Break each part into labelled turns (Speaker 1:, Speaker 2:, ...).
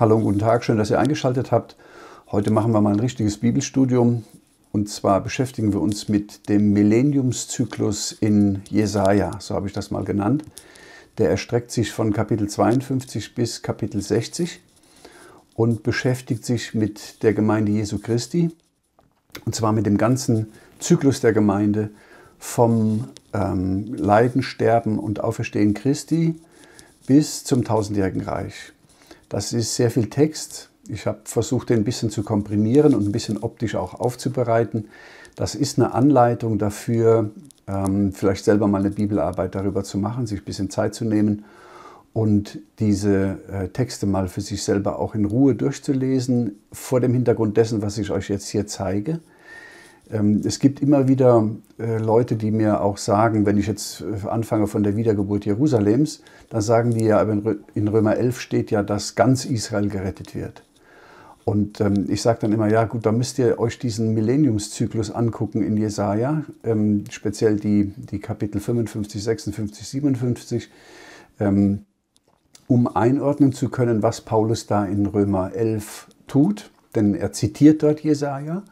Speaker 1: Hallo und guten Tag, schön, dass ihr eingeschaltet habt. Heute machen wir mal ein richtiges Bibelstudium und zwar beschäftigen wir uns mit dem Millenniumszyklus in Jesaja, so habe ich das mal genannt. Der erstreckt sich von Kapitel 52 bis Kapitel 60 und beschäftigt sich mit der Gemeinde Jesu Christi und zwar mit dem ganzen Zyklus der Gemeinde vom ähm, Leiden, Sterben und Auferstehen Christi bis zum tausendjährigen Reich. Das ist sehr viel Text. Ich habe versucht, den ein bisschen zu komprimieren und ein bisschen optisch auch aufzubereiten. Das ist eine Anleitung dafür, ähm, vielleicht selber mal eine Bibelarbeit darüber zu machen, sich ein bisschen Zeit zu nehmen und diese äh, Texte mal für sich selber auch in Ruhe durchzulesen, vor dem Hintergrund dessen, was ich euch jetzt hier zeige. Ähm, es gibt immer wieder äh, Leute, die mir auch sagen, wenn ich jetzt äh, anfange von der Wiedergeburt Jerusalems, dann sagen die ja, aber in Römer 11 steht ja, dass ganz Israel gerettet wird. Und ähm, ich sage dann immer, ja gut, da müsst ihr euch diesen Millenniumszyklus angucken in Jesaja, ähm, speziell die, die Kapitel 55, 56, 57, um einordnen zu können, was Paulus da in Römer 11 tut. Denn er zitiert dort Jesaja.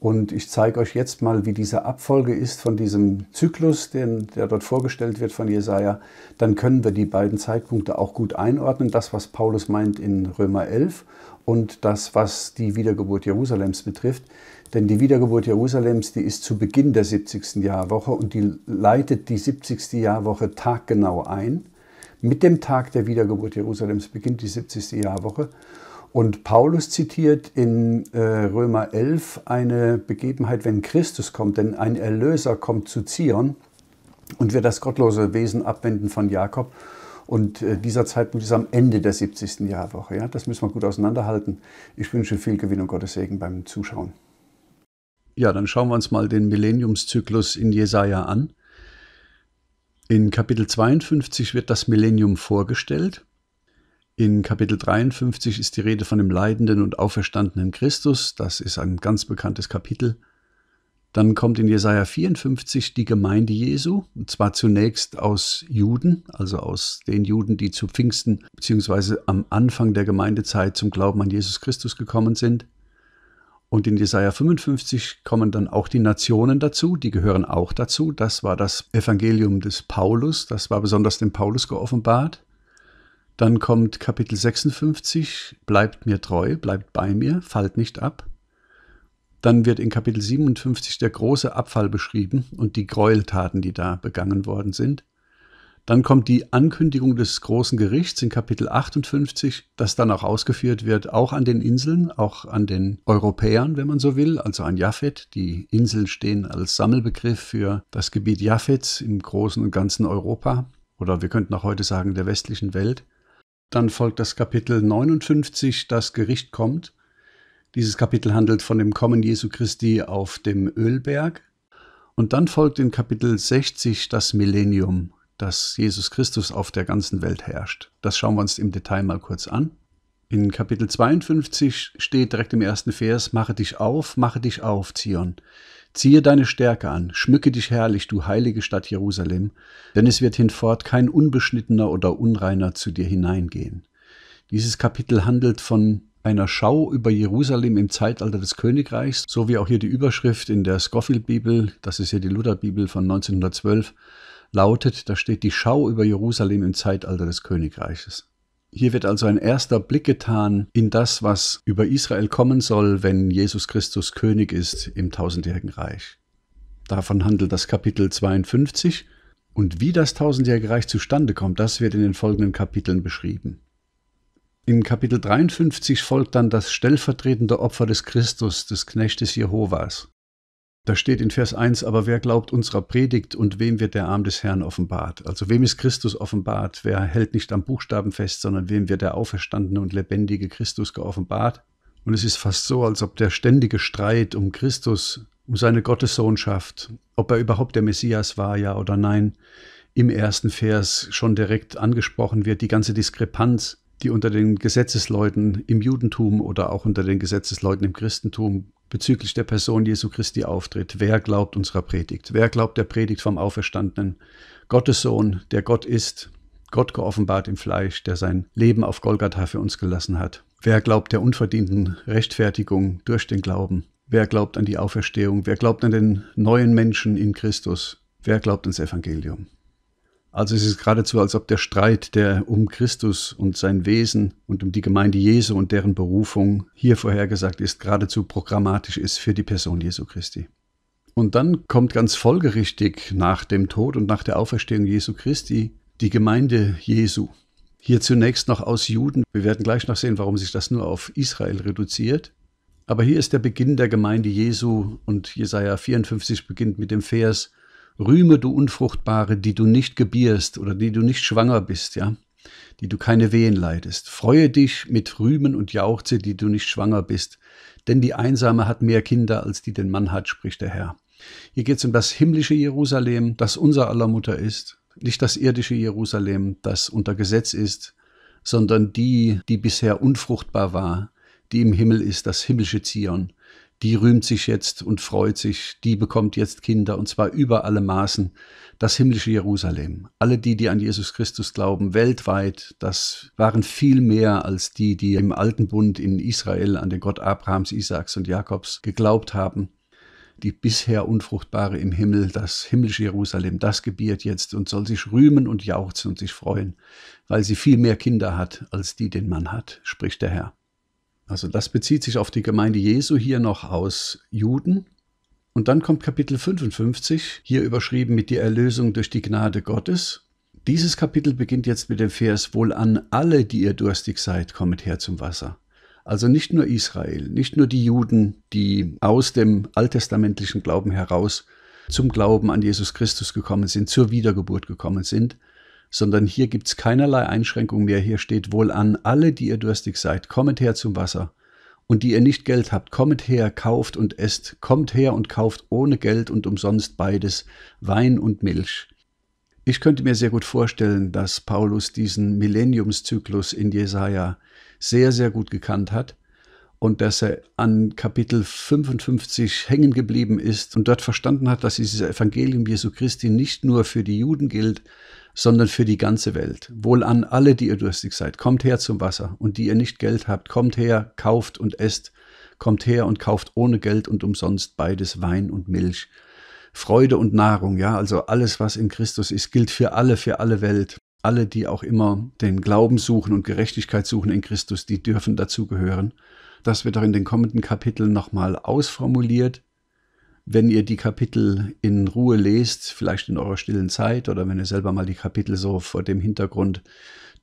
Speaker 1: Und ich zeige euch jetzt mal, wie diese Abfolge ist von diesem Zyklus, den, der dort vorgestellt wird von Jesaja. Dann können wir die beiden Zeitpunkte auch gut einordnen. Das, was Paulus meint in Römer 11 und das, was die Wiedergeburt Jerusalems betrifft. Denn die Wiedergeburt Jerusalems, die ist zu Beginn der 70. Jahrwoche und die leitet die 70. Jahrwoche taggenau ein. Mit dem Tag der Wiedergeburt Jerusalems beginnt die 70. Jahrwoche. Und Paulus zitiert in äh, Römer 11 eine Begebenheit, wenn Christus kommt, denn ein Erlöser kommt zu Zion und wird das gottlose Wesen abwenden von Jakob. Und äh, dieser Zeitpunkt ist am Ende der 70. Jahrwoche. Ja? Das müssen wir gut auseinanderhalten. Ich wünsche viel Gewinn und Gottes Segen beim Zuschauen. Ja, dann schauen wir uns mal den Millenniumszyklus in Jesaja an. In Kapitel 52 wird das Millennium vorgestellt in Kapitel 53 ist die Rede von dem leidenden und auferstandenen Christus. Das ist ein ganz bekanntes Kapitel. Dann kommt in Jesaja 54 die Gemeinde Jesu, und zwar zunächst aus Juden, also aus den Juden, die zu Pfingsten bzw. am Anfang der Gemeindezeit zum Glauben an Jesus Christus gekommen sind. Und in Jesaja 55 kommen dann auch die Nationen dazu, die gehören auch dazu. Das war das Evangelium des Paulus, das war besonders dem Paulus geoffenbart. Dann kommt Kapitel 56, bleibt mir treu, bleibt bei mir, fallt nicht ab. Dann wird in Kapitel 57 der große Abfall beschrieben und die Gräueltaten, die da begangen worden sind. Dann kommt die Ankündigung des großen Gerichts in Kapitel 58, das dann auch ausgeführt wird, auch an den Inseln, auch an den Europäern, wenn man so will, also an Jaffet. Die Inseln stehen als Sammelbegriff für das Gebiet Jaffets im großen und ganzen Europa oder wir könnten auch heute sagen der westlichen Welt. Dann folgt das Kapitel 59, das Gericht kommt. Dieses Kapitel handelt von dem Kommen Jesu Christi auf dem Ölberg. Und dann folgt in Kapitel 60 das Millennium, das Jesus Christus auf der ganzen Welt herrscht. Das schauen wir uns im Detail mal kurz an. In Kapitel 52 steht direkt im ersten Vers, mache dich auf, mache dich auf, Zion. Ziehe deine Stärke an, schmücke dich herrlich, du heilige Stadt Jerusalem, denn es wird hinfort kein unbeschnittener oder unreiner zu dir hineingehen. Dieses Kapitel handelt von einer Schau über Jerusalem im Zeitalter des Königreichs, so wie auch hier die Überschrift in der Scofield-Bibel, das ist hier die Lutherbibel von 1912, lautet, da steht die Schau über Jerusalem im Zeitalter des Königreiches. Hier wird also ein erster Blick getan in das, was über Israel kommen soll, wenn Jesus Christus König ist im tausendjährigen Reich. Davon handelt das Kapitel 52 und wie das tausendjährige Reich zustande kommt, das wird in den folgenden Kapiteln beschrieben. In Kapitel 53 folgt dann das stellvertretende Opfer des Christus, des Knechtes Jehovas. Da steht in Vers 1, aber wer glaubt unserer Predigt und wem wird der Arm des Herrn offenbart? Also wem ist Christus offenbart? Wer hält nicht am Buchstaben fest, sondern wem wird der auferstandene und lebendige Christus geoffenbart? Und es ist fast so, als ob der ständige Streit um Christus, um seine Gottessohnschaft, ob er überhaupt der Messias war, ja oder nein, im ersten Vers schon direkt angesprochen wird, die ganze Diskrepanz, die unter den Gesetzesleuten im Judentum oder auch unter den Gesetzesleuten im Christentum bezüglich der Person Jesu Christi auftritt. Wer glaubt unserer Predigt? Wer glaubt der Predigt vom auferstandenen Gottes Sohn, der Gott ist, Gott geoffenbart im Fleisch, der sein Leben auf Golgatha für uns gelassen hat? Wer glaubt der unverdienten Rechtfertigung durch den Glauben? Wer glaubt an die Auferstehung? Wer glaubt an den neuen Menschen in Christus? Wer glaubt ans Evangelium? Also es ist geradezu, als ob der Streit, der um Christus und sein Wesen und um die Gemeinde Jesu und deren Berufung hier vorhergesagt ist, geradezu programmatisch ist für die Person Jesu Christi. Und dann kommt ganz folgerichtig nach dem Tod und nach der Auferstehung Jesu Christi die Gemeinde Jesu. Hier zunächst noch aus Juden. Wir werden gleich noch sehen, warum sich das nur auf Israel reduziert. Aber hier ist der Beginn der Gemeinde Jesu und Jesaja 54 beginnt mit dem Vers, Rühme, du Unfruchtbare, die du nicht gebierst oder die du nicht schwanger bist, ja, die du keine Wehen leidest. Freue dich mit Rühmen und jauchze, die du nicht schwanger bist, denn die Einsame hat mehr Kinder, als die den Mann hat, spricht der Herr. Hier geht es um das himmlische Jerusalem, das unser aller Mutter ist, nicht das irdische Jerusalem, das unter Gesetz ist, sondern die, die bisher unfruchtbar war, die im Himmel ist, das himmlische Zion, die rühmt sich jetzt und freut sich, die bekommt jetzt Kinder und zwar über alle Maßen. Das himmlische Jerusalem, alle die, die an Jesus Christus glauben, weltweit, das waren viel mehr als die, die im alten Bund in Israel an den Gott Abrahams, Isaaks und Jakobs geglaubt haben. Die bisher unfruchtbare im Himmel, das himmlische Jerusalem, das gebiert jetzt und soll sich rühmen und jauchzen und sich freuen, weil sie viel mehr Kinder hat, als die den Mann hat, spricht der Herr. Also das bezieht sich auf die Gemeinde Jesu hier noch aus Juden. Und dann kommt Kapitel 55, hier überschrieben mit der Erlösung durch die Gnade Gottes. Dieses Kapitel beginnt jetzt mit dem Vers, wohl an alle, die ihr durstig seid, kommet her zum Wasser. Also nicht nur Israel, nicht nur die Juden, die aus dem alttestamentlichen Glauben heraus zum Glauben an Jesus Christus gekommen sind, zur Wiedergeburt gekommen sind, sondern hier gibt's keinerlei Einschränkung mehr. Hier steht wohl an alle, die ihr durstig seid, kommet her zum Wasser. Und die ihr nicht Geld habt, kommet her, kauft und esst, kommt her und kauft ohne Geld und umsonst beides, Wein und Milch. Ich könnte mir sehr gut vorstellen, dass Paulus diesen Millenniumszyklus in Jesaja sehr, sehr gut gekannt hat und dass er an Kapitel 55 hängen geblieben ist und dort verstanden hat, dass dieses Evangelium Jesu Christi nicht nur für die Juden gilt, sondern für die ganze Welt. Wohl an alle, die ihr durstig seid, kommt her zum Wasser, und die ihr nicht Geld habt, kommt her, kauft und esst, kommt her und kauft ohne Geld und umsonst beides Wein und Milch. Freude und Nahrung, ja, also alles, was in Christus ist, gilt für alle, für alle Welt. Alle, die auch immer den Glauben suchen und Gerechtigkeit suchen in Christus, die dürfen dazugehören. Das wird auch in den kommenden Kapiteln nochmal ausformuliert, wenn ihr die Kapitel in Ruhe lest, vielleicht in eurer stillen Zeit oder wenn ihr selber mal die Kapitel so vor dem Hintergrund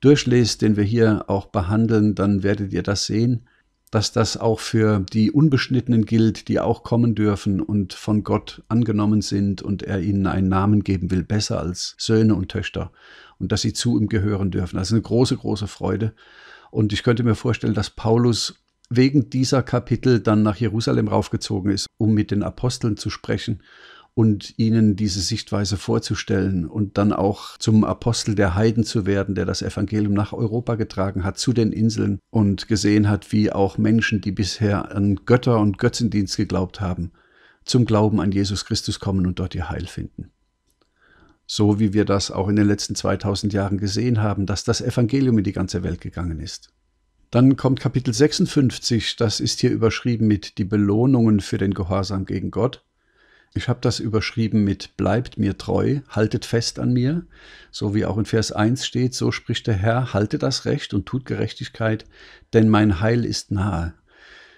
Speaker 1: durchlest, den wir hier auch behandeln, dann werdet ihr das sehen, dass das auch für die Unbeschnittenen gilt, die auch kommen dürfen und von Gott angenommen sind und er ihnen einen Namen geben will, besser als Söhne und Töchter und dass sie zu ihm gehören dürfen. Das ist eine große, große Freude. Und ich könnte mir vorstellen, dass Paulus wegen dieser Kapitel dann nach Jerusalem raufgezogen ist, um mit den Aposteln zu sprechen und ihnen diese Sichtweise vorzustellen und dann auch zum Apostel der Heiden zu werden, der das Evangelium nach Europa getragen hat, zu den Inseln und gesehen hat, wie auch Menschen, die bisher an Götter und Götzendienst geglaubt haben, zum Glauben an Jesus Christus kommen und dort ihr Heil finden. So wie wir das auch in den letzten 2000 Jahren gesehen haben, dass das Evangelium in die ganze Welt gegangen ist. Dann kommt Kapitel 56, das ist hier überschrieben mit die Belohnungen für den Gehorsam gegen Gott. Ich habe das überschrieben mit Bleibt mir treu, haltet fest an mir, so wie auch in Vers 1 steht, so spricht der Herr, halte das Recht und tut Gerechtigkeit, denn mein Heil ist nahe.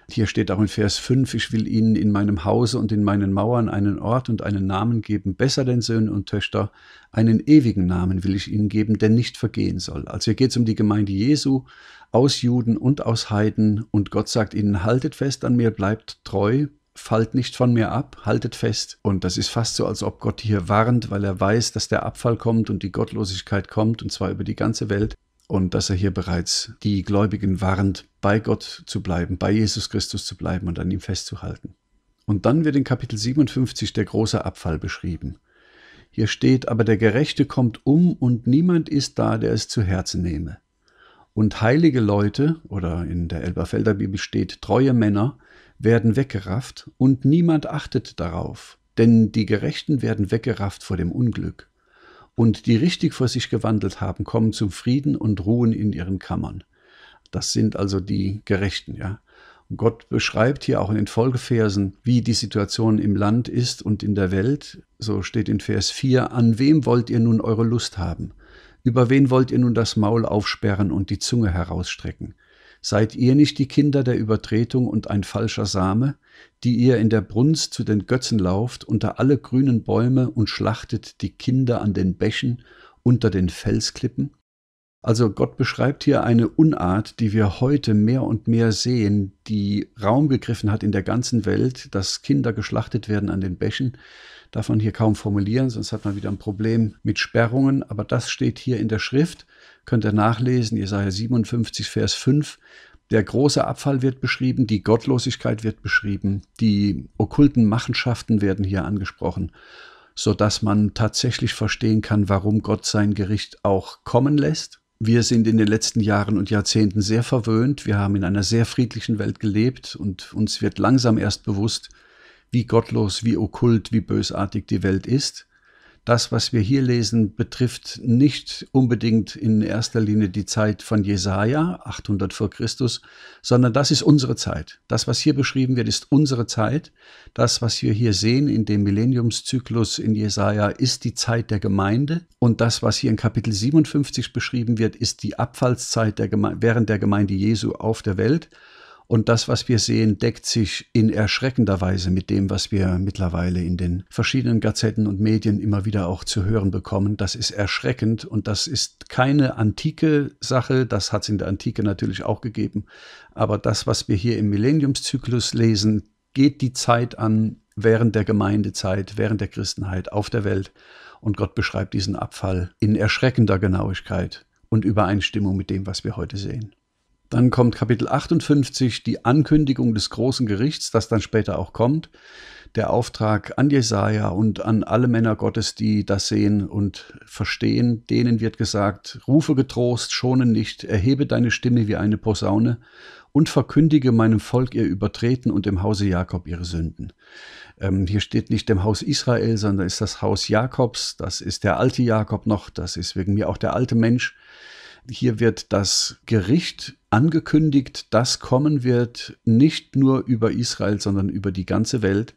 Speaker 1: Hier steht auch in Vers 5, ich will ihnen in meinem Hause und in meinen Mauern einen Ort und einen Namen geben, besser denn Söhne und Töchter, einen ewigen Namen will ich ihnen geben, der nicht vergehen soll. Also hier geht es um die Gemeinde Jesu, aus Juden und aus Heiden. Und Gott sagt ihnen, haltet fest an mir, bleibt treu, fallt nicht von mir ab, haltet fest. Und das ist fast so, als ob Gott hier warnt, weil er weiß, dass der Abfall kommt und die Gottlosigkeit kommt, und zwar über die ganze Welt. Und dass er hier bereits die Gläubigen warnt, bei Gott zu bleiben, bei Jesus Christus zu bleiben und an ihm festzuhalten. Und dann wird in Kapitel 57 der große Abfall beschrieben. Hier steht, aber der Gerechte kommt um und niemand ist da, der es zu Herzen nehme. Und heilige Leute, oder in der Elberfelder Bibel steht, treue Männer, werden weggerafft und niemand achtet darauf, denn die Gerechten werden weggerafft vor dem Unglück. Und die richtig vor sich gewandelt haben, kommen zum Frieden und ruhen in ihren Kammern. Das sind also die Gerechten, ja. Und Gott beschreibt hier auch in den Folgeversen, wie die Situation im Land ist und in der Welt. So steht in Vers 4, an wem wollt ihr nun eure Lust haben? Über wen wollt ihr nun das Maul aufsperren und die Zunge herausstrecken? Seid ihr nicht die Kinder der Übertretung und ein falscher Same, die ihr in der Brunst zu den Götzen lauft unter alle grünen Bäume und schlachtet die Kinder an den Bächen unter den Felsklippen? Also Gott beschreibt hier eine Unart, die wir heute mehr und mehr sehen, die Raum gegriffen hat in der ganzen Welt, dass Kinder geschlachtet werden an den Bächen, darf man hier kaum formulieren, sonst hat man wieder ein Problem mit Sperrungen. Aber das steht hier in der Schrift, könnt ihr nachlesen, Jesaja 57, Vers 5. Der große Abfall wird beschrieben, die Gottlosigkeit wird beschrieben, die okkulten Machenschaften werden hier angesprochen, sodass man tatsächlich verstehen kann, warum Gott sein Gericht auch kommen lässt. Wir sind in den letzten Jahren und Jahrzehnten sehr verwöhnt. Wir haben in einer sehr friedlichen Welt gelebt und uns wird langsam erst bewusst, wie gottlos, wie okkult, wie bösartig die Welt ist. Das, was wir hier lesen, betrifft nicht unbedingt in erster Linie die Zeit von Jesaja, 800 vor Christus, sondern das ist unsere Zeit. Das, was hier beschrieben wird, ist unsere Zeit. Das, was wir hier sehen in dem Millenniumszyklus in Jesaja, ist die Zeit der Gemeinde. Und das, was hier in Kapitel 57 beschrieben wird, ist die Abfallszeit der während der Gemeinde Jesu auf der Welt. Und das, was wir sehen, deckt sich in erschreckender Weise mit dem, was wir mittlerweile in den verschiedenen Gazetten und Medien immer wieder auch zu hören bekommen. Das ist erschreckend und das ist keine antike Sache. Das hat es in der Antike natürlich auch gegeben. Aber das, was wir hier im Millenniumszyklus lesen, geht die Zeit an während der Gemeindezeit, während der Christenheit auf der Welt. Und Gott beschreibt diesen Abfall in erschreckender Genauigkeit und Übereinstimmung mit dem, was wir heute sehen. Dann kommt Kapitel 58, die Ankündigung des großen Gerichts, das dann später auch kommt. Der Auftrag an Jesaja und an alle Männer Gottes, die das sehen und verstehen, denen wird gesagt, rufe getrost, schone nicht, erhebe deine Stimme wie eine Posaune und verkündige meinem Volk ihr Übertreten und dem Hause Jakob ihre Sünden. Ähm, hier steht nicht dem Haus Israel, sondern ist das Haus Jakobs, das ist der alte Jakob noch, das ist wegen mir auch der alte Mensch. Hier wird das Gericht angekündigt, das kommen wird, nicht nur über Israel, sondern über die ganze Welt.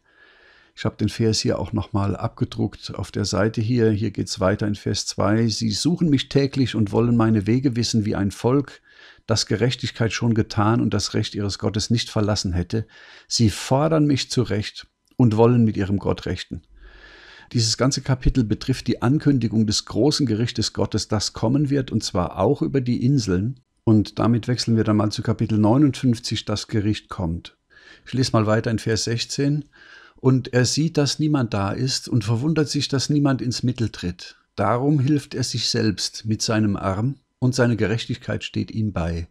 Speaker 1: Ich habe den Vers hier auch nochmal abgedruckt auf der Seite hier. Hier geht es weiter in Vers 2. Sie suchen mich täglich und wollen meine Wege wissen wie ein Volk, das Gerechtigkeit schon getan und das Recht ihres Gottes nicht verlassen hätte. Sie fordern mich zurecht und wollen mit ihrem Gott rechten. Dieses ganze Kapitel betrifft die Ankündigung des großen Gerichtes Gottes, das kommen wird, und zwar auch über die Inseln. Und damit wechseln wir dann mal zu Kapitel 59, das Gericht kommt. Ich lese mal weiter in Vers 16. Und er sieht, dass niemand da ist und verwundert sich, dass niemand ins Mittel tritt. Darum hilft er sich selbst mit seinem Arm und seine Gerechtigkeit steht ihm bei.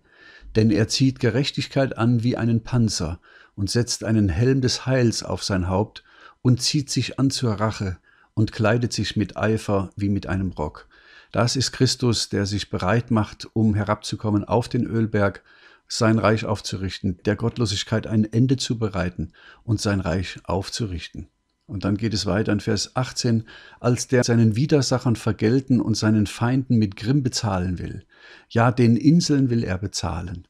Speaker 1: Denn er zieht Gerechtigkeit an wie einen Panzer und setzt einen Helm des Heils auf sein Haupt und zieht sich an zur Rache und kleidet sich mit Eifer wie mit einem Rock das ist Christus, der sich bereit macht, um herabzukommen auf den Ölberg, sein Reich aufzurichten, der Gottlosigkeit ein Ende zu bereiten und sein Reich aufzurichten. Und dann geht es weiter in Vers 18, als der seinen Widersachern vergelten und seinen Feinden mit Grimm bezahlen will. Ja, den Inseln will er bezahlen.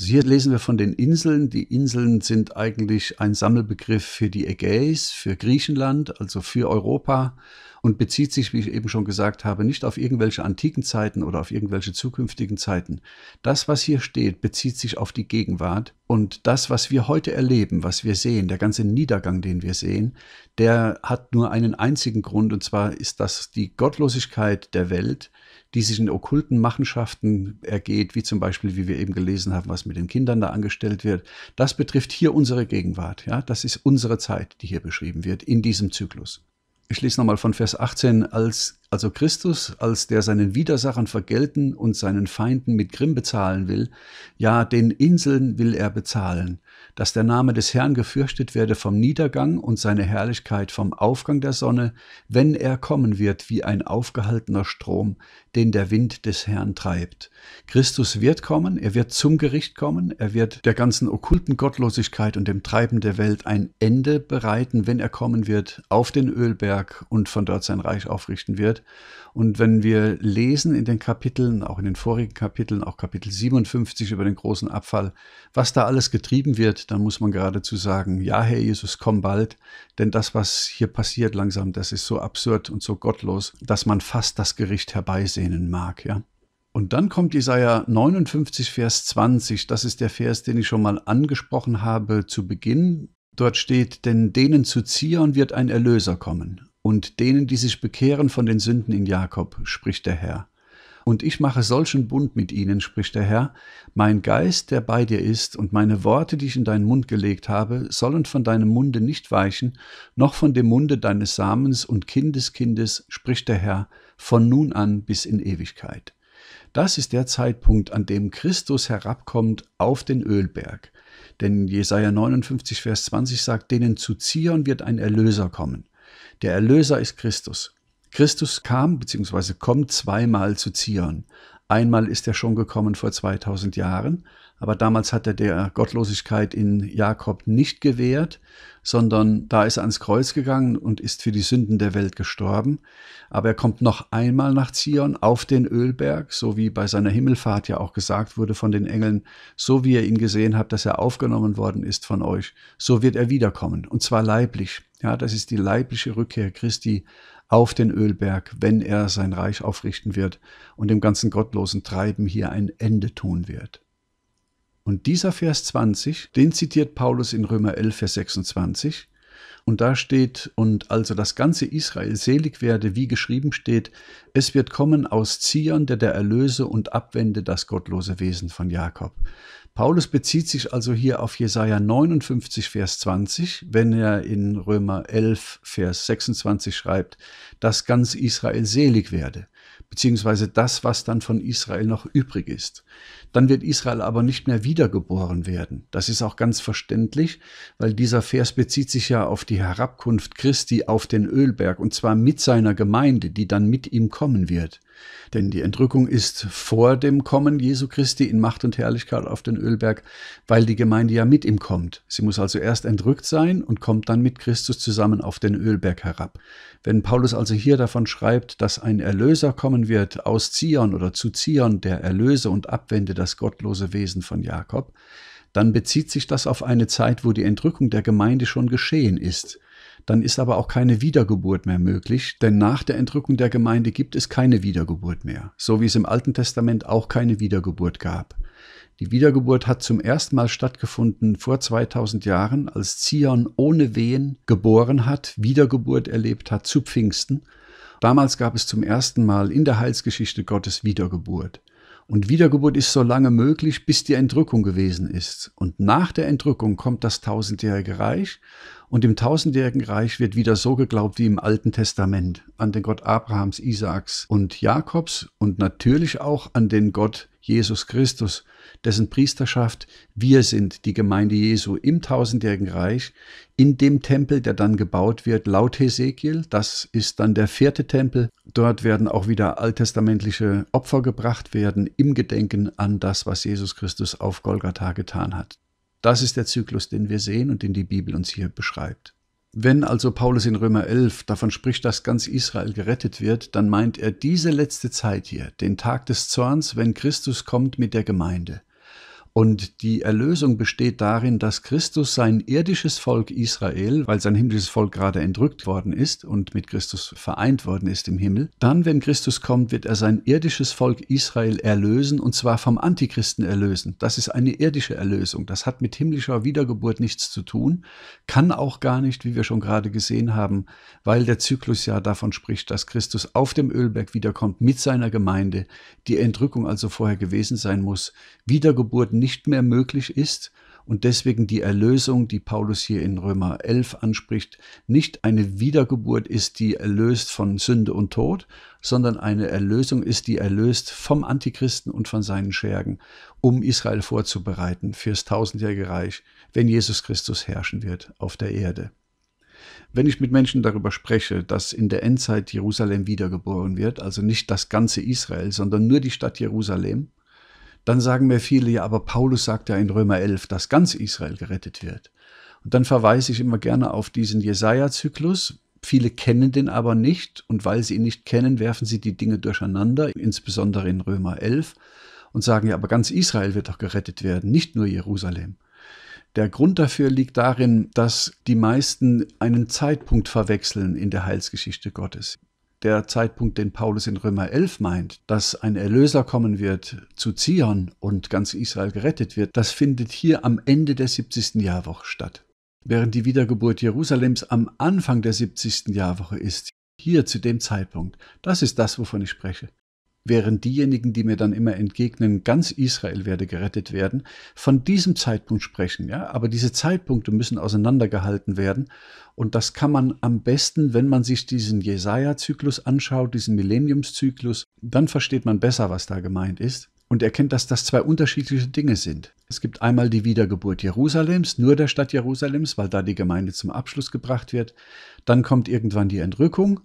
Speaker 1: Also hier lesen wir von den Inseln. Die Inseln sind eigentlich ein Sammelbegriff für die Ägäis, für Griechenland, also für Europa und bezieht sich, wie ich eben schon gesagt habe, nicht auf irgendwelche antiken Zeiten oder auf irgendwelche zukünftigen Zeiten. Das, was hier steht, bezieht sich auf die Gegenwart und das, was wir heute erleben, was wir sehen, der ganze Niedergang, den wir sehen, der hat nur einen einzigen Grund und zwar ist das die Gottlosigkeit der Welt, die sich in okkulten Machenschaften ergeht, wie zum Beispiel, wie wir eben gelesen haben, was mit den Kindern da angestellt wird. Das betrifft hier unsere Gegenwart. Ja, das ist unsere Zeit, die hier beschrieben wird in diesem Zyklus. Ich lese nochmal von Vers 18, als, also Christus, als der seinen Widersachern vergelten und seinen Feinden mit Grimm bezahlen will, ja, den Inseln will er bezahlen dass der Name des Herrn gefürchtet werde vom Niedergang und seine Herrlichkeit vom Aufgang der Sonne, wenn er kommen wird wie ein aufgehaltener Strom, den der Wind des Herrn treibt. Christus wird kommen, er wird zum Gericht kommen, er wird der ganzen okkulten Gottlosigkeit und dem Treiben der Welt ein Ende bereiten, wenn er kommen wird auf den Ölberg und von dort sein Reich aufrichten wird. Und wenn wir lesen in den Kapiteln, auch in den vorigen Kapiteln, auch Kapitel 57 über den großen Abfall, was da alles getrieben wird, passiert, dann muss man geradezu sagen, ja, Herr Jesus, komm bald, denn das, was hier passiert langsam, das ist so absurd und so gottlos, dass man fast das Gericht herbeisehnen mag, ja. Und dann kommt Jesaja 59, Vers 20. Das ist der Vers, den ich schon mal angesprochen habe zu Beginn. Dort steht, denn denen zu Zion wird ein Erlöser kommen und denen, die sich bekehren von den Sünden in Jakob, spricht der Herr. Und ich mache solchen Bund mit ihnen, spricht der Herr, mein Geist, der bei dir ist, und meine Worte, die ich in deinen Mund gelegt habe, sollen von deinem Munde nicht weichen, noch von dem Munde deines Samens und Kindeskindes, spricht der Herr, von nun an bis in Ewigkeit. Das ist der Zeitpunkt, an dem Christus herabkommt auf den Ölberg. Denn Jesaja 59, Vers 20 sagt, denen zu Zion wird ein Erlöser kommen. Der Erlöser ist Christus. Christus kam bzw. kommt zweimal zu Zion. Einmal ist er schon gekommen vor 2000 Jahren, aber damals hat er der Gottlosigkeit in Jakob nicht gewährt, sondern da ist er ans Kreuz gegangen und ist für die Sünden der Welt gestorben. Aber er kommt noch einmal nach Zion auf den Ölberg, so wie bei seiner Himmelfahrt ja auch gesagt wurde von den Engeln, so wie ihr ihn gesehen habt, dass er aufgenommen worden ist von euch, so wird er wiederkommen, und zwar leiblich. Ja, das ist die leibliche Rückkehr Christi auf den Ölberg, wenn er sein Reich aufrichten wird und dem ganzen gottlosen Treiben hier ein Ende tun wird. Und dieser Vers 20, den zitiert Paulus in Römer 11, Vers 26. Und da steht, und also das ganze Israel selig werde, wie geschrieben steht, es wird kommen aus Zion, der der Erlöse und abwende das gottlose Wesen von Jakob. Paulus bezieht sich also hier auf Jesaja 59, Vers 20, wenn er in Römer 11, Vers 26 schreibt, dass ganz Israel selig werde, beziehungsweise das, was dann von Israel noch übrig ist. Dann wird Israel aber nicht mehr wiedergeboren werden. Das ist auch ganz verständlich, weil dieser Vers bezieht sich ja auf die Herabkunft Christi auf den Ölberg, und zwar mit seiner Gemeinde, die dann mit ihm kommen wird. Denn die Entrückung ist vor dem Kommen Jesu Christi in Macht und Herrlichkeit auf den Ölberg, weil die Gemeinde ja mit ihm kommt. Sie muss also erst entrückt sein und kommt dann mit Christus zusammen auf den Ölberg herab. Wenn Paulus also hier davon schreibt, dass ein Erlöser kommen wird aus Zion oder zu Zion, der erlöse und abwende das gottlose Wesen von Jakob, dann bezieht sich das auf eine Zeit, wo die Entrückung der Gemeinde schon geschehen ist dann ist aber auch keine Wiedergeburt mehr möglich, denn nach der Entrückung der Gemeinde gibt es keine Wiedergeburt mehr, so wie es im Alten Testament auch keine Wiedergeburt gab. Die Wiedergeburt hat zum ersten Mal stattgefunden vor 2000 Jahren, als Zion ohne Wehen geboren hat, Wiedergeburt erlebt hat zu Pfingsten. Damals gab es zum ersten Mal in der Heilsgeschichte Gottes Wiedergeburt. Und Wiedergeburt ist so lange möglich, bis die Entrückung gewesen ist. Und nach der Entrückung kommt das tausendjährige Reich und im tausendjährigen Reich wird wieder so geglaubt wie im Alten Testament, an den Gott Abrahams, Isaaks und Jakobs und natürlich auch an den Gott Jesus Christus, dessen Priesterschaft wir sind, die Gemeinde Jesu im tausendjährigen Reich, in dem Tempel, der dann gebaut wird, laut Hesekiel, das ist dann der vierte Tempel. Dort werden auch wieder alttestamentliche Opfer gebracht werden im Gedenken an das, was Jesus Christus auf Golgatha getan hat. Das ist der Zyklus, den wir sehen und den die Bibel uns hier beschreibt. Wenn also Paulus in Römer 11 davon spricht, dass ganz Israel gerettet wird, dann meint er diese letzte Zeit hier, den Tag des Zorns, wenn Christus kommt mit der Gemeinde. Und die Erlösung besteht darin, dass Christus sein irdisches Volk Israel, weil sein himmlisches Volk gerade entrückt worden ist und mit Christus vereint worden ist im Himmel, dann, wenn Christus kommt, wird er sein irdisches Volk Israel erlösen und zwar vom Antichristen erlösen. Das ist eine irdische Erlösung. Das hat mit himmlischer Wiedergeburt nichts zu tun, kann auch gar nicht, wie wir schon gerade gesehen haben, weil der Zyklus ja davon spricht, dass Christus auf dem Ölberg wiederkommt mit seiner Gemeinde, die Entrückung also vorher gewesen sein muss, Wiedergeburt nicht mehr möglich ist und deswegen die Erlösung, die Paulus hier in Römer 11 anspricht, nicht eine Wiedergeburt ist, die erlöst von Sünde und Tod, sondern eine Erlösung ist, die erlöst vom Antichristen und von seinen Schergen, um Israel vorzubereiten fürs tausendjährige Reich, wenn Jesus Christus herrschen wird auf der Erde. Wenn ich mit Menschen darüber spreche, dass in der Endzeit Jerusalem wiedergeboren wird, also nicht das ganze Israel, sondern nur die Stadt Jerusalem, dann sagen mir viele, ja, aber Paulus sagt ja in Römer 11, dass ganz Israel gerettet wird. Und dann verweise ich immer gerne auf diesen Jesaja-Zyklus. Viele kennen den aber nicht und weil sie ihn nicht kennen, werfen sie die Dinge durcheinander, insbesondere in Römer 11 und sagen, ja, aber ganz Israel wird doch gerettet werden, nicht nur Jerusalem. Der Grund dafür liegt darin, dass die meisten einen Zeitpunkt verwechseln in der Heilsgeschichte Gottes der Zeitpunkt, den Paulus in Römer 11 meint, dass ein Erlöser kommen wird zu Zion und ganz Israel gerettet wird, das findet hier am Ende der 70. Jahrwoche statt. Während die Wiedergeburt Jerusalems am Anfang der 70. Jahrwoche ist, hier zu dem Zeitpunkt. Das ist das, wovon ich spreche während diejenigen, die mir dann immer entgegnen, ganz Israel werde gerettet werden, von diesem Zeitpunkt sprechen. Ja? Aber diese Zeitpunkte müssen auseinandergehalten werden. Und das kann man am besten, wenn man sich diesen Jesaja-Zyklus anschaut, diesen Millenniumszyklus, dann versteht man besser, was da gemeint ist und erkennt, dass das zwei unterschiedliche Dinge sind. Es gibt einmal die Wiedergeburt Jerusalems, nur der Stadt Jerusalems, weil da die Gemeinde zum Abschluss gebracht wird. Dann kommt irgendwann die Entrückung,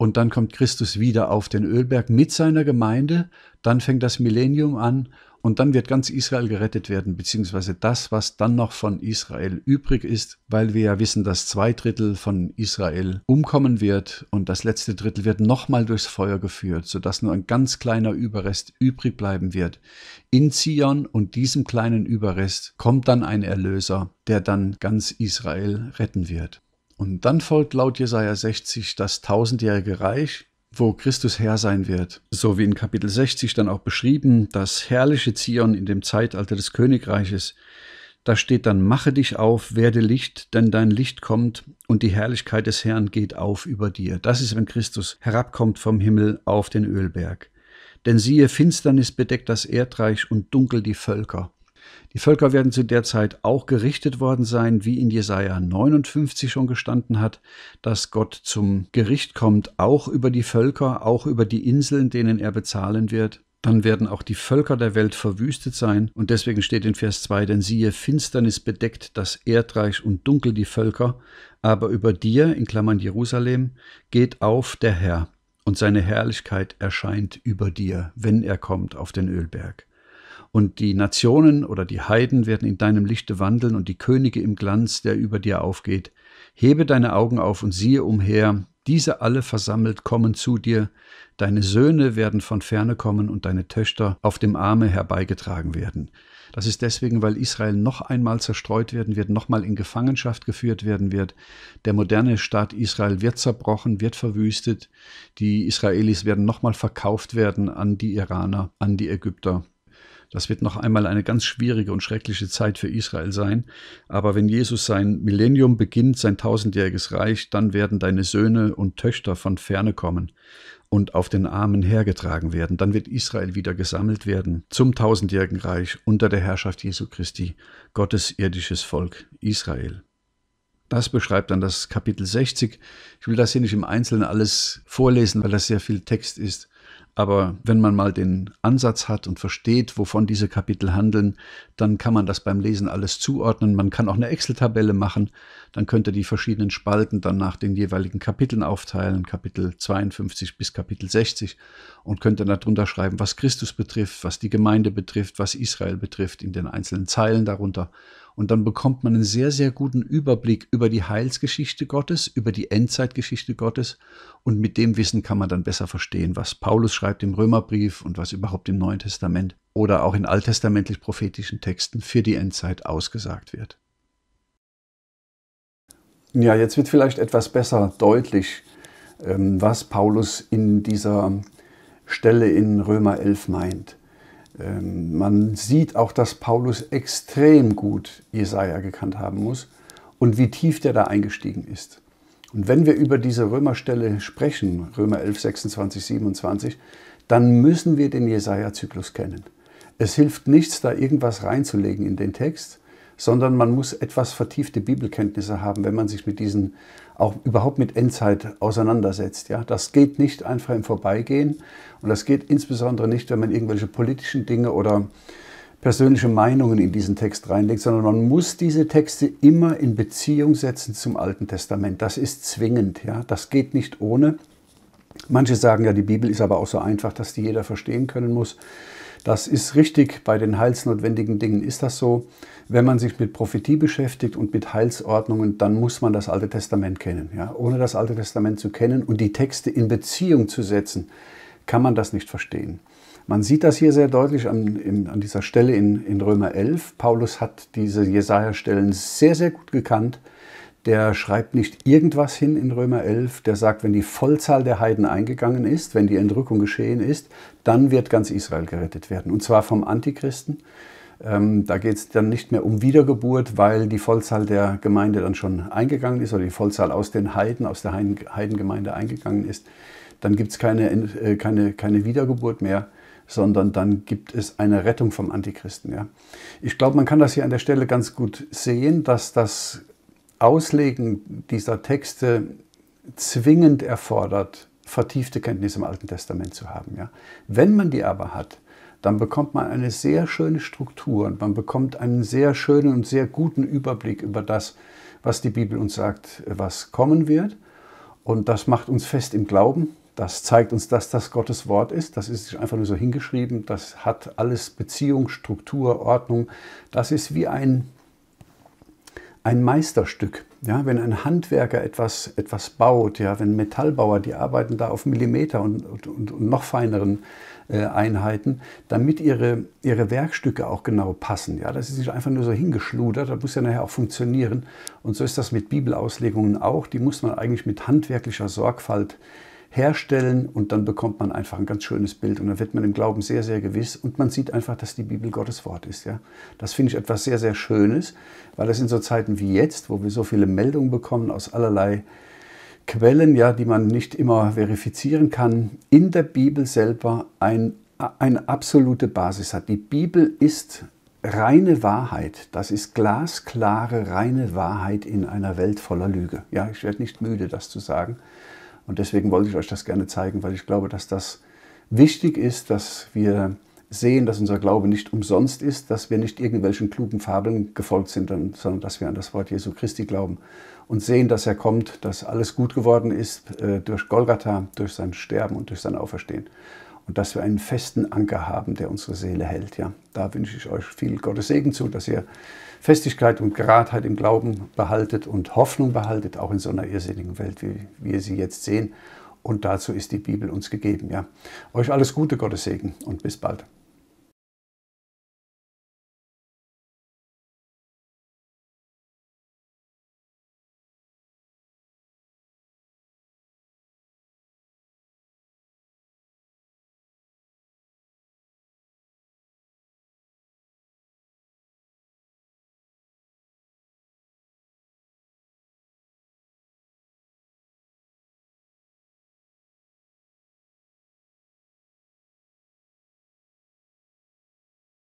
Speaker 1: und dann kommt Christus wieder auf den Ölberg mit seiner Gemeinde, dann fängt das Millennium an und dann wird ganz Israel gerettet werden, beziehungsweise das, was dann noch von Israel übrig ist, weil wir ja wissen, dass zwei Drittel von Israel umkommen wird und das letzte Drittel wird nochmal durchs Feuer geführt, sodass nur ein ganz kleiner Überrest übrig bleiben wird. In Zion und diesem kleinen Überrest kommt dann ein Erlöser, der dann ganz Israel retten wird. Und dann folgt laut Jesaja 60 das tausendjährige Reich, wo Christus Herr sein wird. So wie in Kapitel 60 dann auch beschrieben, das herrliche Zion in dem Zeitalter des Königreiches. Da steht dann, mache dich auf, werde Licht, denn dein Licht kommt und die Herrlichkeit des Herrn geht auf über dir. Das ist, wenn Christus herabkommt vom Himmel auf den Ölberg. Denn siehe, Finsternis bedeckt das Erdreich und dunkel die Völker. Die Völker werden zu der Zeit auch gerichtet worden sein, wie in Jesaja 59 schon gestanden hat, dass Gott zum Gericht kommt, auch über die Völker, auch über die Inseln, denen er bezahlen wird dann werden auch die Völker der Welt verwüstet sein. Und deswegen steht in Vers 2, denn siehe, Finsternis bedeckt das Erdreich und dunkel die Völker, aber über dir, in Klammern Jerusalem, geht auf der Herr, und seine Herrlichkeit erscheint über dir, wenn er kommt auf den Ölberg und die Nationen oder die Heiden werden in deinem Lichte wandeln und die Könige im Glanz, der über dir aufgeht. Hebe deine Augen auf und siehe umher, diese alle versammelt kommen zu dir, deine Söhne werden von ferne kommen und deine Töchter auf dem Arme herbeigetragen werden. Das ist deswegen, weil Israel noch einmal zerstreut werden wird, nochmal in Gefangenschaft geführt werden wird. Der moderne Staat Israel wird zerbrochen, wird verwüstet. Die Israelis werden nochmal verkauft werden an die Iraner, an die Ägypter. Das wird noch einmal eine ganz schwierige und schreckliche Zeit für Israel sein. Aber wenn Jesus sein Millennium beginnt, sein tausendjähriges Reich, dann werden deine Söhne und Töchter von ferne kommen und auf den Armen hergetragen werden. Dann wird Israel wieder gesammelt werden zum tausendjährigen Reich unter der Herrschaft Jesu Christi, Gottes irdisches Volk Israel. Das beschreibt dann das Kapitel 60. Ich will das hier nicht im Einzelnen alles vorlesen, weil das sehr viel Text ist. Aber wenn man mal den Ansatz hat und versteht, wovon diese Kapitel handeln, dann kann man das beim Lesen alles zuordnen. Man kann auch eine Excel-Tabelle machen. Dann könnte die verschiedenen Spalten dann nach den jeweiligen Kapiteln aufteilen, Kapitel 52 bis Kapitel 60, und könnte darunter schreiben, was Christus betrifft, was die Gemeinde betrifft, was Israel betrifft, in den einzelnen Zeilen darunter. Und dann bekommt man einen sehr, sehr guten Überblick über die Heilsgeschichte Gottes, über die Endzeitgeschichte Gottes. Und mit dem Wissen kann man dann besser verstehen, was Paulus schreibt im Römerbrief und was überhaupt im Neuen Testament oder auch in alttestamentlich-prophetischen Texten für die Endzeit ausgesagt wird. Ja, jetzt wird vielleicht etwas besser deutlich, ähm, was Paulus in dieser Stelle in Römer 11 meint. Ähm, man sieht auch, dass Paulus extrem gut Jesaja gekannt haben muss und wie tief der da eingestiegen ist. Und wenn wir über diese Römerstelle sprechen, Römer 11, 26, 27, dann müssen wir den Jesaja-Zyklus kennen. Es hilft nichts, da irgendwas reinzulegen in den Text, sondern man muss etwas vertiefte Bibelkenntnisse haben, wenn man sich mit diesen, auch überhaupt mit Endzeit auseinandersetzt. Ja? Das geht nicht einfach im Vorbeigehen und das geht insbesondere nicht, wenn man irgendwelche politischen Dinge oder persönliche Meinungen in diesen Text reinlegt, sondern man muss diese Texte immer in Beziehung setzen zum Alten Testament. Das ist zwingend, ja. Das geht nicht ohne. Manche sagen ja, die Bibel ist aber auch so einfach, dass die jeder verstehen können muss. Das ist richtig, bei den heilsnotwendigen Dingen ist das so. Wenn man sich mit Prophetie beschäftigt und mit Heilsordnungen, dann muss man das Alte Testament kennen. Ja? Ohne das Alte Testament zu kennen und die Texte in Beziehung zu setzen, kann man das nicht verstehen. Man sieht das hier sehr deutlich an, in, an dieser Stelle in, in Römer 11. Paulus hat diese Jesaja-Stellen sehr, sehr gut gekannt der schreibt nicht irgendwas hin in Römer 11, der sagt, wenn die Vollzahl der Heiden eingegangen ist, wenn die Entrückung geschehen ist, dann wird ganz Israel gerettet werden. Und zwar vom Antichristen. Ähm, da geht es dann nicht mehr um Wiedergeburt, weil die Vollzahl der Gemeinde dann schon eingegangen ist oder die Vollzahl aus den Heiden, aus der Heiden, Heidengemeinde eingegangen ist. Dann gibt es keine, äh, keine, keine Wiedergeburt mehr sondern dann gibt es eine Rettung vom Antichristen. Ja. Ich glaube, man kann das hier an der Stelle ganz gut sehen, dass das Auslegen dieser Texte zwingend erfordert, vertiefte Kenntnisse im Alten Testament zu haben. Ja? Wenn man die aber hat, dann bekommt man eine sehr schöne Struktur und man bekommt einen sehr schönen und sehr guten Überblick über das, was die Bibel uns sagt, was kommen wird. Und das macht uns fest im Glauben. Das zeigt uns, dass das Gottes Wort ist. Das ist einfach nur so hingeschrieben. Das hat alles Beziehung, Struktur, Ordnung. Das ist wie ein ein Meisterstück. Ja, wenn ein Handwerker etwas, etwas baut, ja, wenn Metallbauer, die arbeiten da auf Millimeter und, und, und noch feineren äh, Einheiten, damit ihre, ihre Werkstücke auch genau passen. Ja, das ist nicht einfach nur so hingeschludert, das muss ja nachher auch funktionieren. Und so ist das mit Bibelauslegungen auch. Die muss man eigentlich mit handwerklicher Sorgfalt herstellen und dann bekommt man einfach ein ganz schönes Bild und dann wird man im Glauben sehr, sehr gewiss und man sieht einfach, dass die Bibel Gottes Wort ist. Ja? Das finde ich etwas sehr, sehr Schönes, weil es in so Zeiten wie jetzt, wo wir so viele Meldungen bekommen aus allerlei Quellen, ja, die man nicht immer verifizieren kann, in der Bibel selber ein, eine absolute Basis hat. Die Bibel ist reine Wahrheit, das ist glasklare, reine Wahrheit in einer Welt voller Lüge. Ja, ich werde nicht müde, das zu sagen. Und deswegen wollte ich euch das gerne zeigen, weil ich glaube, dass das wichtig ist, dass wir sehen, dass unser Glaube nicht umsonst ist, dass wir nicht irgendwelchen klugen Fabeln gefolgt sind, sondern dass wir an das Wort Jesu Christi glauben und sehen, dass er kommt, dass alles gut geworden ist äh, durch Golgatha, durch sein Sterben und durch sein Auferstehen und dass wir einen festen Anker haben, der unsere Seele hält. Ja. Da wünsche ich euch viel Gottes Segen zu, dass ihr Festigkeit und Geradheit im Glauben behaltet und Hoffnung behaltet, auch in so einer irrsinnigen Welt, wie wir sie jetzt sehen. Und dazu ist die Bibel uns gegeben. Ja. Euch alles Gute, Gottes Segen und bis bald.